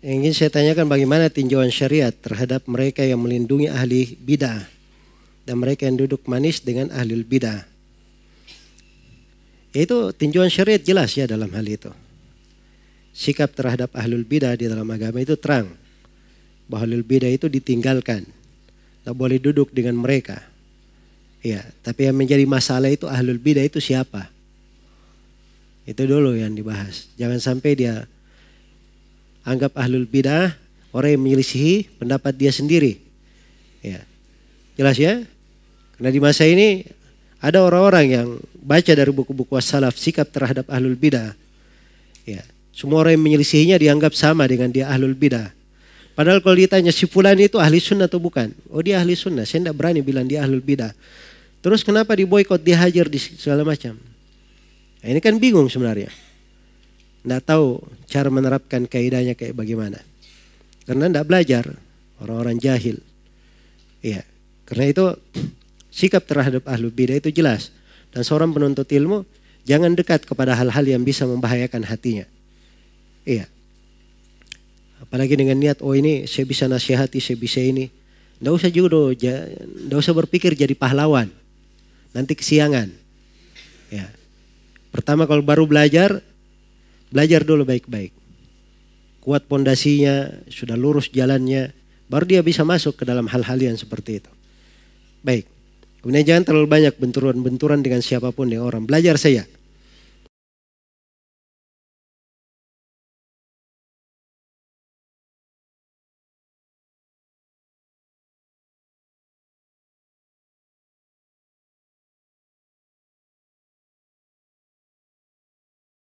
Yang ingin saya tanyakan bagaimana tinjauan syariat terhadap mereka yang melindungi ahli bid'ah dan mereka yang duduk manis dengan ahli bid'ah. itu tinjauan syariat jelas ya dalam hal itu. Sikap terhadap ahli bidah di dalam agama itu terang. Bahwa ahlul bidah itu ditinggalkan. tak boleh duduk dengan mereka. Ya, tapi yang menjadi masalah itu ahli bidah itu siapa? Itu dulu yang dibahas. Jangan sampai dia anggap ahlul bidah orang yang menyelisihi pendapat dia sendiri. Ya. Jelas ya? Karena di masa ini ada orang-orang yang baca dari buku-buku salaf sikap terhadap ahlul bidah. Ya. Semua orang yang menyelisihinya dianggap sama dengan dia ahlul bidah. Padahal kalau ditanya si fulan itu ahli sunnah atau bukan? Oh dia ahli sunnah, saya tidak berani bilang dia ahlul bidah. Terus kenapa diboykot, dihajar, di segala macam? Nah, ini kan bingung sebenarnya. Tidak tahu cara menerapkan kaidahnya kayak bagaimana. Karena tidak belajar orang-orang jahil. Iya, karena itu sikap terhadap ahlu bidah itu jelas. Dan seorang penuntut ilmu jangan dekat kepada hal-hal yang bisa membahayakan hatinya. Iya. Apalagi dengan niat, oh ini saya bisa nasihati, saya bisa ini. Tidak usah juga, tidak usah berpikir jadi pahlawan. Nanti kesiangan. Ya. Pertama kalau baru belajar, Belajar dulu baik-baik. Kuat pondasinya, sudah lurus jalannya, baru dia bisa masuk ke dalam hal-hal yang seperti itu. Baik. Kemudian jangan terlalu banyak benturan-benturan dengan siapapun yang orang. Belajar saya.